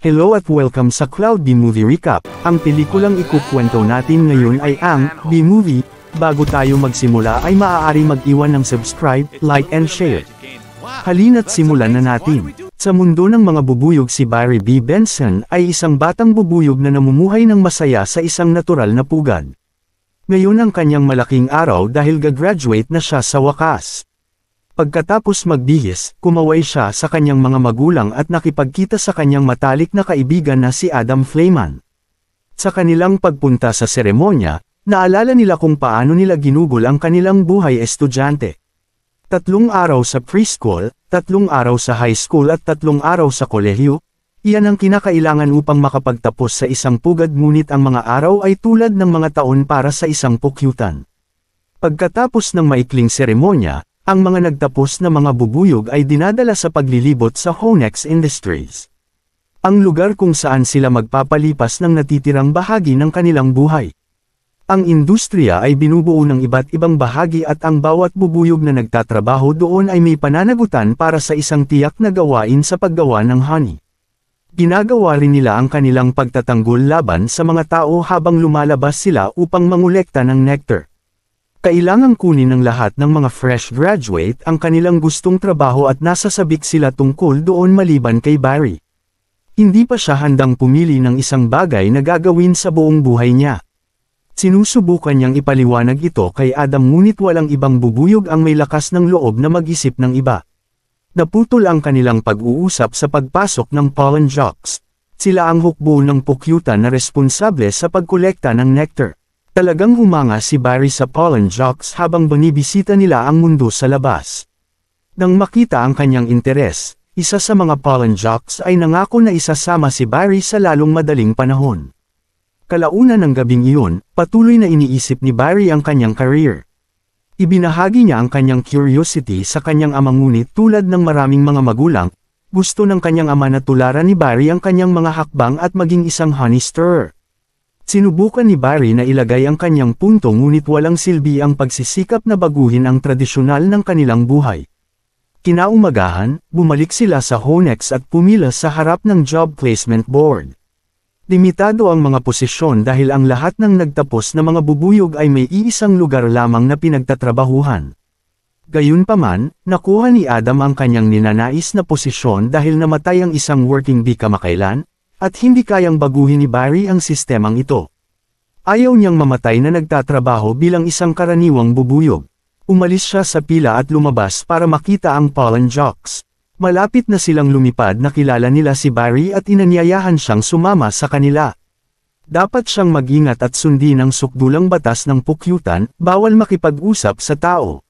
Hello at welcome sa Cloud B-Movie Recap. Ang pelikulang ikukwento natin ngayon ay ang B-Movie. Bago tayo magsimula ay maaari mag-iwan ng subscribe, like and share. Halina't simulan na natin. Sa mundo ng mga bubuyog si Barry B. Benson ay isang batang bubuyog na namumuhay ng masaya sa isang natural na pugad. Ngayon ang kanyang malaking araw dahil gagraduate na siya sa wakas. Pagkatapos magbihis, kumaway siya sa kanyang mga magulang at nakipagkita sa kanyang matalik na kaibigan na si Adam Flayman. Sa kanilang pagpunta sa seremonya, naalala nila kung paano nila ginugol ang kanilang buhay estudyante. Tatlong araw sa preschool, tatlong araw sa high school at tatlong araw sa kolehiyo, iyan ang kinakailangan upang makapagtapos sa isang pugad ngunit ang mga araw ay tulad ng mga taon para sa isang pukyutan. Pagkatapos ng maikling seremonya, ang mga nagtapos na mga bubuyog ay dinadala sa paglilibot sa Honex Industries. Ang lugar kung saan sila magpapalipas ng natitirang bahagi ng kanilang buhay. Ang industriya ay binubuo ng iba't ibang bahagi at ang bawat bubuyog na nagtatrabaho doon ay may pananagutan para sa isang tiyak na gawain sa paggawa ng honey. Ginagawa rin nila ang kanilang pagtatanggol laban sa mga tao habang lumalabas sila upang mangulekta ng nectar. Kailangang kunin ng lahat ng mga fresh graduate ang kanilang gustong trabaho at nasasabik sila tungkol doon maliban kay Barry. Hindi pa siya handang pumili ng isang bagay na gagawin sa buong buhay niya. Sinusubukan niyang ipaliwanag ito kay Adam ngunit walang ibang bubuyog ang may lakas ng loob na mag-isip ng iba. Naputol ang kanilang pag-uusap sa pagpasok ng pollen jocks. Sila ang hukbo ng pukyuta na responsable sa pagkolekta ng nectar. Talagang humanga si Barry sa Paul and Jocks habang binibisita nila ang mundo sa labas. Nang makita ang kanyang interes, isa sa mga Paul and Jocks ay nangako na isasama si Barry sa lalong madaling panahon. Kalauna ng gabing iyon, patuloy na iniisip ni Barry ang kanyang career. Ibinahagi niya ang kanyang curiosity sa kanyang ama ngunit tulad ng maraming mga magulang, gusto ng kanyang ama na tularan ni Barry ang kanyang mga hakbang at maging isang honey stirrer. Sinubukan ni Barry na ilagay ang kanyang punto ngunit walang silbi ang pagsisikap na baguhin ang tradisyonal ng kanilang buhay. Kinaumagahan, bumalik sila sa Honex at pumila sa harap ng Job Placement Board. Limitado ang mga posisyon dahil ang lahat ng nagtapos na mga bubuyog ay may iisang lugar lamang na pinagtatrabahuhan. Gayunpaman, nakuha ni Adam ang kanyang ninanais na posisyon dahil namatay ang isang working bee kamakailan, at hindi kayang baguhin ni Barry ang sistemang ito. Ayaw niyang mamatay na nagtatrabaho bilang isang karaniwang bubuyog. Umalis siya sa pila at lumabas para makita ang pollen jocks. Malapit na silang lumipad na kilala nila si Barry at inanyayahan siyang sumama sa kanila. Dapat siyang magingat at sundin ang sukdulang batas ng pukyutan, bawal makipag-usap sa tao.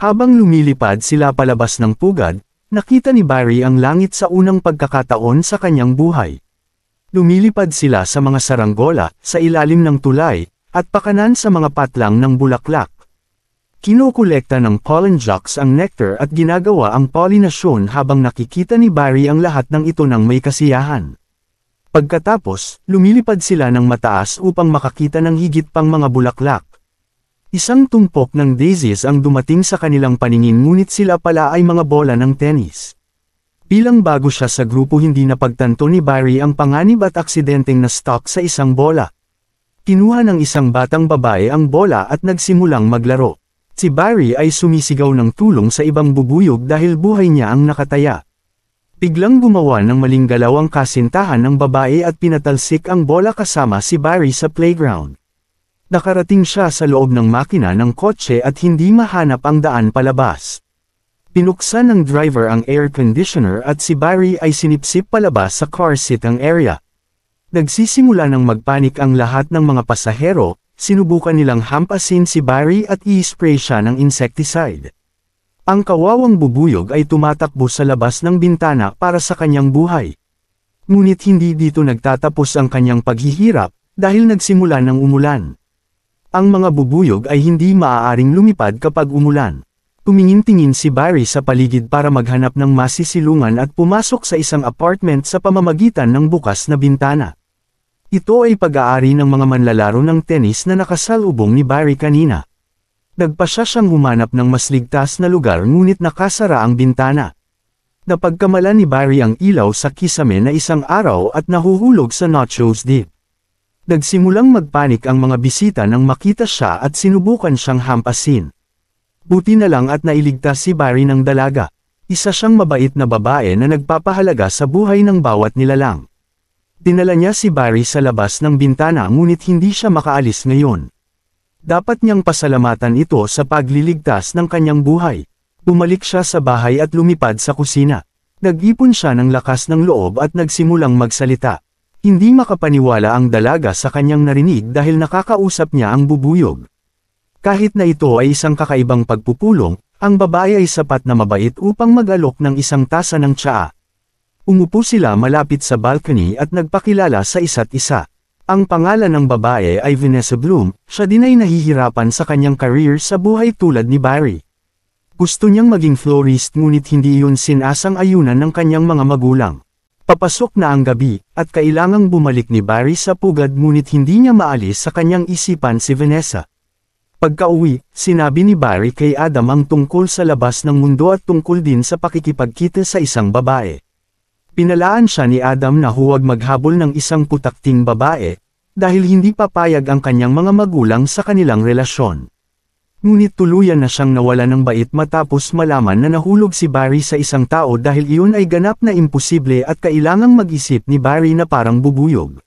Habang lumilipad sila palabas ng pugad, nakita ni Barry ang langit sa unang pagkakataon sa kanyang buhay. Lumilipad sila sa mga saranggola, sa ilalim ng tulay, at pakanan sa mga patlang ng bulaklak. Kinukulekta ng pollen jocks ang nectar at ginagawa ang pollination habang nakikita ni Barry ang lahat ng ito ng may kasiyahan. Pagkatapos, lumilipad sila ng mataas upang makakita ng higit pang mga bulaklak. Isang tumpok ng daisies ang dumating sa kanilang paningin ngunit sila pala ay mga bola ng tennis. Bilang bago siya sa grupo hindi napagtanto ni Barry ang panganib at aksidenteng na stock sa isang bola. Kinuha ng isang batang babae ang bola at nagsimulang maglaro. Si Barry ay sumisigaw ng tulong sa ibang bubuyog dahil buhay niya ang nakataya. Biglang gumawa ng maling galaw ang kasintahan ng babae at pinatalsik ang bola kasama si Barry sa playground. Nakarating siya sa loob ng makina ng kotse at hindi mahanap ang daan palabas. Pinuksan ng driver ang air conditioner at si Barry ay sinipsip palabas sa car seat ang area. Nagsisimula ng magpanik ang lahat ng mga pasahero, sinubukan nilang hampasin si Barry at i-spray siya ng insecticide. Ang kawawang bubuyog ay tumatakbo sa labas ng bintana para sa kanyang buhay. Ngunit hindi dito nagtatapos ang kanyang paghihirap dahil nagsimula ng umulan. Ang mga bubuyog ay hindi maaaring lumipad kapag umulan. Tumingin-tingin si Barry sa paligid para maghanap ng masisilungan at pumasok sa isang apartment sa pamamagitan ng bukas na bintana. Ito ay pag-aari ng mga manlalaro ng tennis na nakasalubong ni Barry kanina. Nagpa siya siyang humanap ng mas ligtas na lugar ngunit nakasara ang bintana. Napagkamala ni Barry ang ilaw sa kisame na isang araw at nahuhulog sa nachos dip. Nagsimulang magpanik ang mga bisita nang makita siya at sinubukan siyang hampasin. Buti na lang at nailigtas si Barry ng dalaga. Isa siyang mabait na babae na nagpapahalaga sa buhay ng bawat nilalang. Dinala niya si Barry sa labas ng bintana ngunit hindi siya makaalis ngayon. Dapat niyang pasalamatan ito sa pagliligtas ng kanyang buhay. Bumalik siya sa bahay at lumipad sa kusina. Nag-ipon siya ng lakas ng loob at nagsimulang magsalita. Hindi makapaniwala ang dalaga sa kanyang narinig dahil nakakausap niya ang bubuyog. Kahit na ito ay isang kakaibang pagpupulong, ang babae ay sapat na mabait upang mag-alok ng isang tasa ng tsaa. Umupo sila malapit sa balcony at nagpakilala sa isa't isa. Ang pangalan ng babae ay Vanessa Bloom, siya din ay nahihirapan sa kanyang career sa buhay tulad ni Barry. Gusto niyang maging florist ngunit hindi iyon sinasang ayunan ng kanyang mga magulang. Papasok na ang gabi, at kailangang bumalik ni Barry sa pugad ngunit hindi niya maalis sa kanyang isipan si Vanessa. Pagka-uwi, sinabi ni Barry kay Adam ang tungkol sa labas ng mundo at tungkol din sa pakikipagkita sa isang babae. Pinalaan siya ni Adam na huwag maghabol ng isang putakting babae, dahil hindi papayag ang kanyang mga magulang sa kanilang relasyon. Ngunit tuluyan na siyang nawala ng bait matapos malaman na nahulog si Barry sa isang tao dahil iyon ay ganap na imposible at kailangang mag-isip ni Barry na parang bubuyog.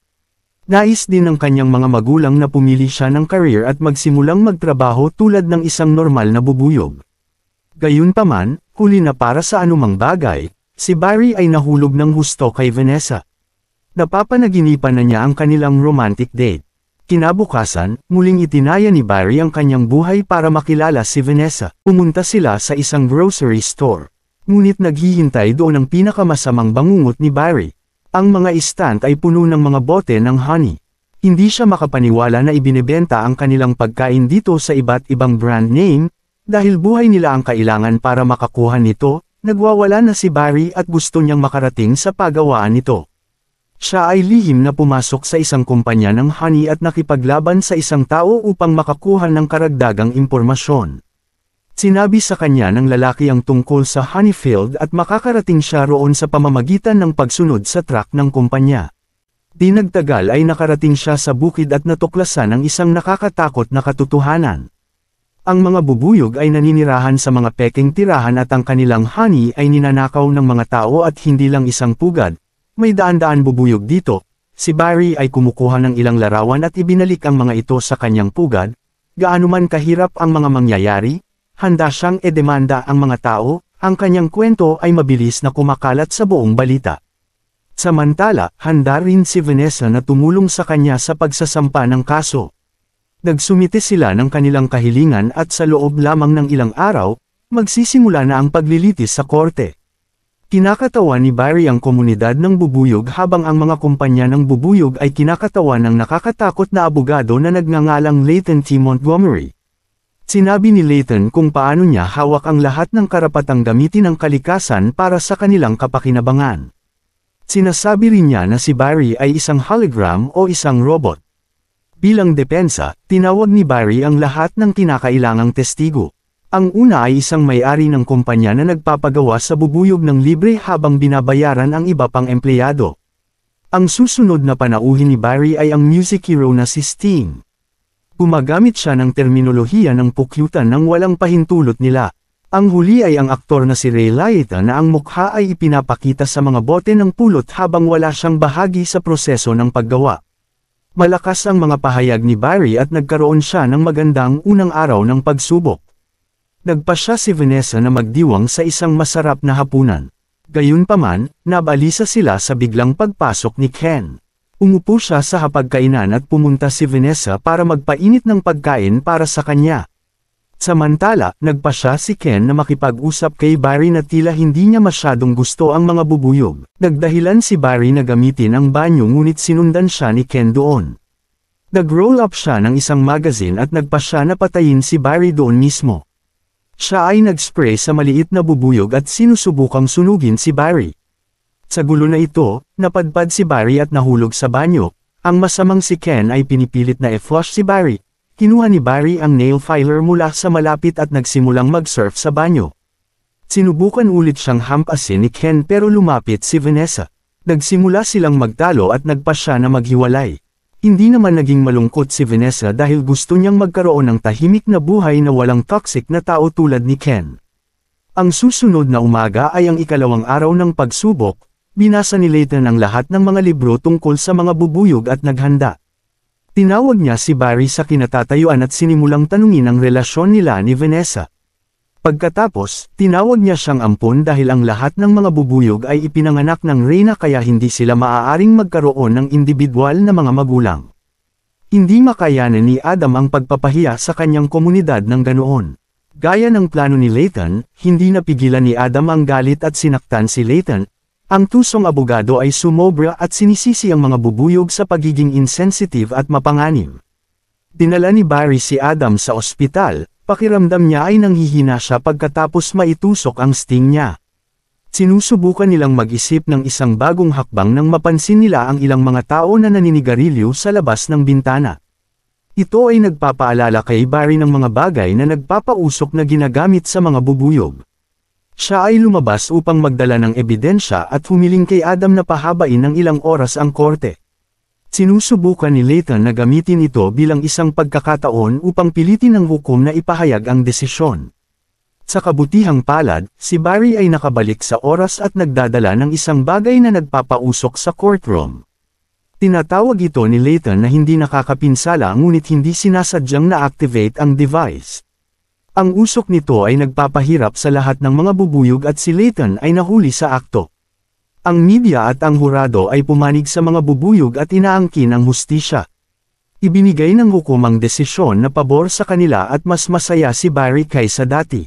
Nais din ng kanyang mga magulang na pumili siya ng career at magsimulang magtrabaho tulad ng isang normal na bubuyog. Gayunpaman, huli na para sa anumang bagay, si Barry ay nahulog ng husto kay Vanessa. Napapanaginipan na niya ang kanilang romantic date. Kinabukasan, muling itinaya ni Barry ang kanyang buhay para makilala si Vanessa. Pumunta sila sa isang grocery store. Ngunit naghihintay doon ang pinakamasamang bangungot ni Barry, ang mga istant ay puno ng mga bote ng honey. Hindi siya makapaniwala na ibinebenta ang kanilang pagkain dito sa iba't ibang brand name, dahil buhay nila ang kailangan para makakuha nito, nagwawala na si Barry at gusto niyang makarating sa pagawaan nito. Siya ay lihim na pumasok sa isang kumpanya ng honey at nakipaglaban sa isang tao upang makakuha ng karagdagang impormasyon. Sinabi sa kanya ng lalaki ang tungkol sa Honeyfield at makakarating siya roon sa pamamagitan ng pagsunod sa track ng kumpanya. Di ay nakarating siya sa bukid at natuklasan ang isang nakakatakot na katotohanan. Ang mga bubuyog ay naninirahan sa mga peking tirahan at ang kanilang honey ay ninanakaw ng mga tao at hindi lang isang pugad. May daan-daan bubuyog dito. Si Barry ay kumukuha ng ilang larawan at ibinalik ang mga ito sa kanyang pugad. Gaano man kahirap ang mga mangyayari, handa siyang edemanda ang mga tao, ang kanyang kwento ay mabilis na kumakalat sa buong balita. Samantala, handa rin si Vanessa na tumulong sa kanya sa pagsasampa ng kaso. Nagsumite sila ng kanilang kahilingan at sa loob lamang ng ilang araw, magsisimula na ang paglilitis sa korte. Kinakatawa ni Barry ang komunidad ng bubuyog habang ang mga kumpanya ng bubuyog ay kinakatawa ng nakakatakot na abogado na nagngangalang Leighton T. Montgomery. Sinabi ni Layton kung paano niya hawak ang lahat ng karapatang gamitin ang kalikasan para sa kanilang kapakinabangan. Sinasabi rin niya na si Barry ay isang hologram o isang robot. Bilang depensa, tinawag ni Barry ang lahat ng kinakailangang testigo. Ang una ay isang may-ari ng kumpanya na nagpapagawa sa bubuyog ng libre habang binabayaran ang iba pang empleyado. Ang susunod na panauhin ni Barry ay ang music hero na si Sting. Gumagamit siya ng terminolohiya ng pukyutan ng walang pahintulot nila. Ang huli ay ang aktor na si Ray Laeta na ang mukha ay ipinapakita sa mga bote ng pulot habang wala siyang bahagi sa proseso ng paggawa. Malakas ang mga pahayag ni Barry at nagkaroon siya ng magandang unang araw ng pagsubok. Nagpa siya si Vanessa na magdiwang sa isang masarap na hapunan. Gayunpaman, nabalisa sila sa biglang pagpasok ni Ken. Umupo siya sa hapagkainan at pumunta si Vanessa para magpainit ng pagkain para sa kanya. Samantala, nagpa siya si Ken na makipag-usap kay Barry na tila hindi niya masyadong gusto ang mga bubuyog. Nagdahilan si Barry na gamitin ang banyo ngunit sinundan siya ni Ken doon. Nag-roll up siya ng isang magazine at nagpa siya na patayin si Barry doon mismo. Siya ay nag-spray sa maliit na bubuyog at sinusubukang sunugin si Barry. Sa gulo na ito, napadpad si Barry at nahulog sa banyo. Ang masamang si Ken ay pinipilit na e-flush si Barry. Kinuha ni Barry ang nail filer mula sa malapit at nagsimulang mag-surf sa banyo. Sinubukan ulit siyang hampasin ni Ken pero lumapit si Vanessa. Nagsimula silang magtalo at nagpa siya na maghiwalay. Hindi naman naging malungkot si Vanessa dahil gusto niyang magkaroon ng tahimik na buhay na walang toxic na tao tulad ni Ken. Ang susunod na umaga ay ang ikalawang araw ng pagsubok, Binasa ni Layton ang lahat ng mga libro tungkol sa mga bubuyog at naghanda. Tinawag niya si Barry sa kinatatayuan at sinimulang tanungin ang relasyon nila ni Vanessa. Pagkatapos, tinawag niya siyang ampon dahil ang lahat ng mga bubuyog ay ipinanganak ng reyna kaya hindi sila maaaring magkaroon ng individual na mga magulang. Hindi makayanan ni Adam ang pagpapahiya sa kanyang komunidad ng ganoon. Gaya ng plano ni Layton, hindi napigilan ni Adam ang galit at sinaktan si Layton, ang tusong abogado ay sumobra at sinisisi ang mga bubuyog sa pagiging insensitive at mapanganim. Dinala ni Barry si Adam sa ospital, pakiramdam niya ay nanghihina siya pagkatapos maitusok ang sting niya. Sinusubukan nilang mag-isip ng isang bagong hakbang nang mapansin nila ang ilang mga tao na naninigarilyo sa labas ng bintana. Ito ay nagpapaalala kay Barry ng mga bagay na nagpapausok na ginagamit sa mga bubuyog. Siya ay lumabas upang magdala ng ebidensya at humiling kay Adam na pahabain ng ilang oras ang korte. Sinusubukan ni Layton na gamitin ito bilang isang pagkakataon upang pilitin ang hukom na ipahayag ang desisyon. Sa kabutihang palad, si Barry ay nakabalik sa oras at nagdadala ng isang bagay na nagpapausok sa courtroom. Tinatawag ito ni Layton na hindi nakakapinsala ngunit hindi sinasadyang na-activate ang device. Ang usok nito ay nagpapahirap sa lahat ng mga bubuyog at si Layton ay nahuli sa akto. Ang media at ang hurado ay pumanig sa mga bubuyog at inaangkin ang hustisya. Ibinigay ng hukom ang desisyon na pabor sa kanila at mas masaya si Barry kaysa dati.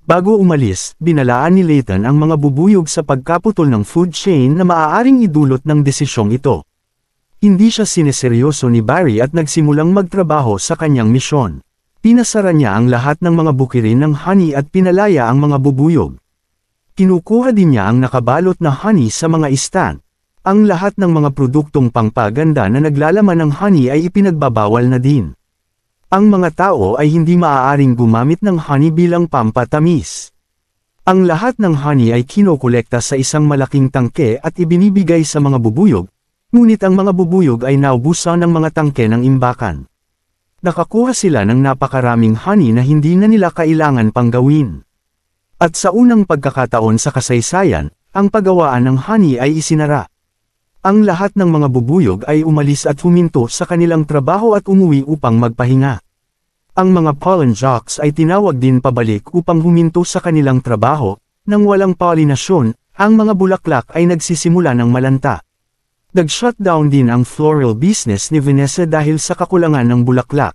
Bago umalis, binalaan ni Layton ang mga bubuyog sa pagkaputol ng food chain na maaaring idulot ng desisyong ito. Hindi siya sineseryoso ni Barry at nagsimulang magtrabaho sa kanyang misyon. Pinasara niya ang lahat ng mga bukirin ng honey at pinalaya ang mga bubuyog. Kinukuha din niya ang nakabalot na honey sa mga istan. Ang lahat ng mga produktong pangpaganda na naglalaman ng honey ay ipinagbabawal na din. Ang mga tao ay hindi maaaring gumamit ng honey bilang pampatamis. Ang lahat ng honey ay kinokolekta sa isang malaking tangke at ibinibigay sa mga bubuyog, ngunit ang mga bubuyog ay naubusan ng mga tangke ng imbakan. Nakakuha sila ng napakaraming honey na hindi na nila kailangan pang gawin. At sa unang pagkakataon sa kasaysayan, ang pagawaan ng honey ay isinara. Ang lahat ng mga bubuyog ay umalis at huminto sa kanilang trabaho at umuwi upang magpahinga. Ang mga pollen jocks ay tinawag din pabalik upang huminto sa kanilang trabaho, nang walang pollination, ang mga bulaklak ay nagsisimula ng malanta. Nag-shutdown din ang floral business ni Vanessa dahil sa kakulangan ng bulaklak.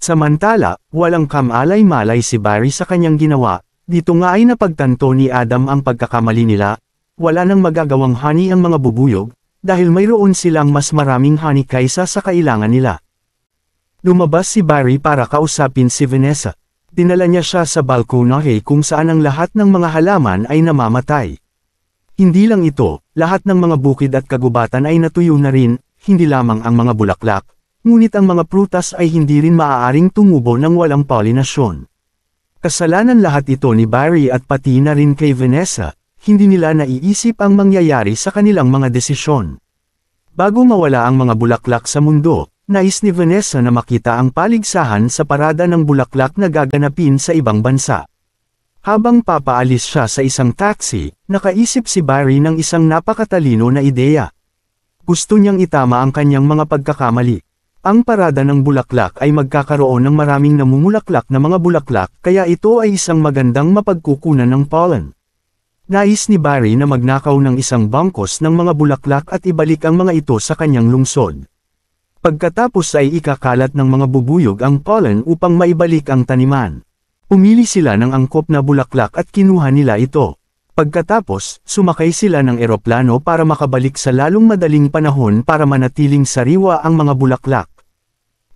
Samantala, walang kamalay-malay si Barry sa kanyang ginawa, dito nga ay napagtanto ni Adam ang pagkakamali nila, wala nang magagawang honey ang mga bubuyog, dahil mayroon silang mas maraming honey kaysa sa kailangan nila. Lumabas si Barry para kausapin si Vanessa. Dinala niya siya sa balkonahe kung saan ang lahat ng mga halaman ay namamatay. Hindi lang ito, lahat ng mga bukid at kagubatan ay natuyo na rin, hindi lamang ang mga bulaklak, ngunit ang mga prutas ay hindi rin maaaring tumubo ng walang polinasyon. Kasalanan lahat ito ni Barry at pati na rin kay Vanessa, hindi nila naiisip ang mangyayari sa kanilang mga desisyon. Bago mawala ang mga bulaklak sa mundo, nais ni Vanessa na makita ang paligsahan sa parada ng bulaklak na gaganapin sa ibang bansa. Habang papaalis siya sa isang taxi, nakaisip si Barry ng isang napakatalino na ideya. Gusto niyang itama ang kanyang mga pagkakamali. Ang parada ng bulaklak ay magkakaroon ng maraming namumulaklak na mga bulaklak kaya ito ay isang magandang mapagkukunan ng pollen. Nais ni Barry na magnakaw ng isang bangkos ng mga bulaklak at ibalik ang mga ito sa kanyang lungsod. Pagkatapos ay ikakalat ng mga bubuyog ang pollen upang maibalik ang taniman. Pumili sila ng angkop na bulaklak at kinuha nila ito. Pagkatapos, sumakay sila ng eroplano para makabalik sa lalong madaling panahon para manatiling sariwa ang mga bulaklak.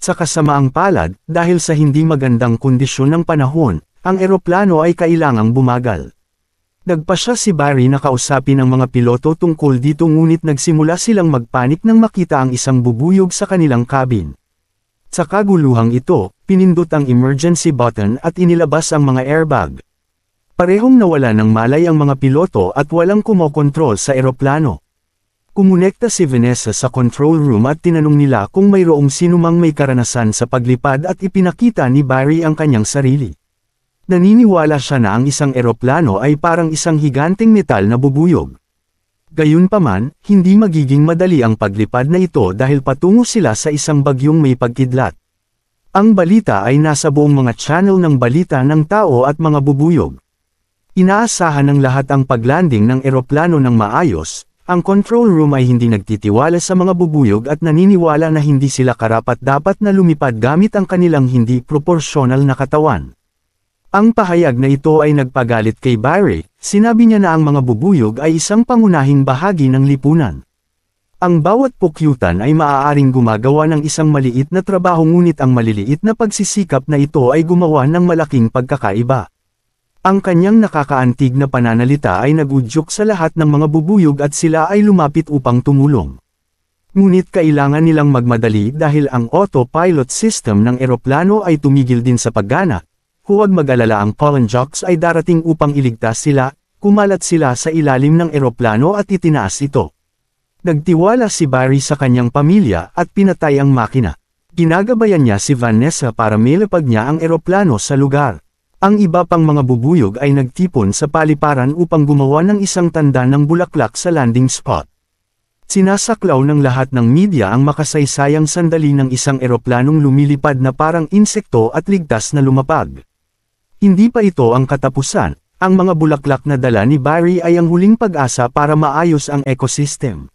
Sa kasamaang palad, dahil sa hindi magandang kondisyon ng panahon, ang eroplano ay kailangang bumagal. Nagpa siya si Barry na kausapin ang mga piloto tungkol dito ngunit nagsimula silang magpanik nang makita ang isang bubuyog sa kanilang cabin. Sa kaguluhang ito, pinindot ang emergency button at inilabas ang mga airbag. Parehong nawala ng malay ang mga piloto at walang kumokontrol sa eroplano. Kumonekta si Vanessa sa control room at tinanong nila kung mayroong sinumang may karanasan sa paglipad at ipinakita ni Barry ang kanyang sarili. Naniniwala siya na ang isang eroplano ay parang isang higanteng metal na bubuyog. Gayunpaman, hindi magiging madali ang paglipad na ito dahil patungo sila sa isang bagyong may pagkidlat. Ang balita ay nasa buong mga channel ng balita ng tao at mga bubuyog. Inaasahan ng lahat ang paglanding ng eroplano ng maayos, ang control room ay hindi nagtitiwala sa mga bubuyog at naniniwala na hindi sila karapat dapat na lumipad gamit ang kanilang hindi proporsyonal na katawan. Ang pahayag na ito ay nagpagalit kay Barry, sinabi niya na ang mga bubuyog ay isang pangunahing bahagi ng lipunan. Ang bawat pukyutan ay maaaring gumagawa ng isang maliit na trabaho ngunit ang maliliit na pagsisikap na ito ay gumawa ng malaking pagkakaiba. Ang kanyang nakakaantig na pananalita ay nagudyok sa lahat ng mga bubuyog at sila ay lumapit upang tumulong. Ngunit kailangan nilang magmadali dahil ang autopilot system ng eroplano ay tumigil din sa paggana, Huwag mag-alala ang pollen jocks ay darating upang iligtas sila, kumalat sila sa ilalim ng eroplano at itinaas ito. Nagtiwala si Barry sa kanyang pamilya at pinatay ang makina. Ginagabayan niya si Vanessa para milapag niya ang eroplano sa lugar. Ang iba pang mga bubuyog ay nagtipon sa paliparan upang gumawa ng isang tanda ng bulaklak sa landing spot. Sinasaklaw ng lahat ng media ang makasaysayang sandali ng isang eroplanong lumilipad na parang insekto at ligtas na lumapag. Hindi pa ito ang katapusan, ang mga bulaklak na dala ni Barry ay ang huling pag-asa para maayos ang ecosystem.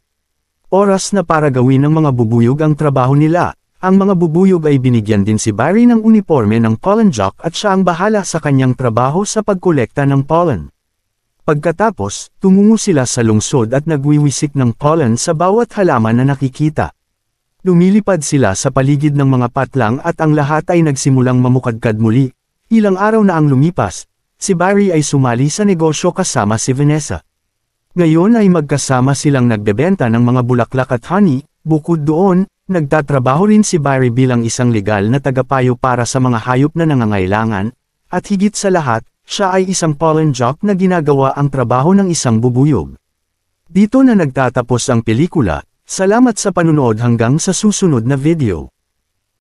Oras na para gawin ng mga bubuyog ang trabaho nila, ang mga bubuyog ay binigyan din si Barry ng uniforme ng pollen jock at siya ang bahala sa kanyang trabaho sa pagkolekta ng pollen. Pagkatapos, tumungo sila sa lungsod at nagwiwisik ng pollen sa bawat halaman na nakikita. Lumilipad sila sa paligid ng mga patlang at ang lahat ay nagsimulang mamukadkad muli, Ilang araw na ang lumipas, si Barry ay sumali sa negosyo kasama si Vanessa. Ngayon ay magkasama silang nagbebenta ng mga bulaklak at honey, bukod doon, nagtatrabaho rin si Barry bilang isang legal na tagapayo para sa mga hayop na nangangailangan, at higit sa lahat, siya ay isang pollen jock na ginagawa ang trabaho ng isang bubuyog. Dito na nagtatapos ang pelikula, salamat sa panunood hanggang sa susunod na video.